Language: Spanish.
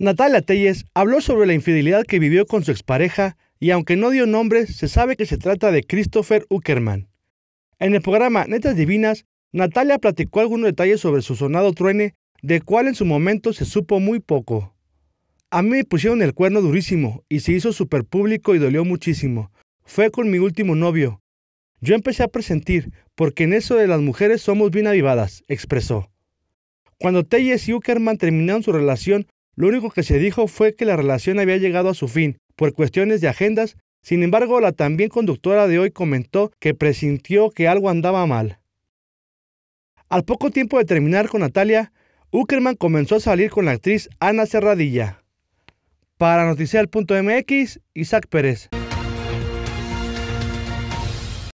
Natalia Telles habló sobre la infidelidad que vivió con su expareja y aunque no dio nombres, se sabe que se trata de Christopher Uckerman. En el programa Netas Divinas, Natalia platicó algunos detalles sobre su sonado truene, de cual en su momento se supo muy poco. A mí me pusieron el cuerno durísimo y se hizo súper público y dolió muchísimo. Fue con mi último novio. Yo empecé a presentir, porque en eso de las mujeres somos bien avivadas, expresó. Cuando Telles y Uckerman terminaron su relación, lo único que se dijo fue que la relación había llegado a su fin por cuestiones de agendas, sin embargo la también conductora de hoy comentó que presintió que algo andaba mal. Al poco tiempo de terminar con Natalia, Uckerman comenzó a salir con la actriz Ana Serradilla. Para Noticial.mx, Isaac Pérez.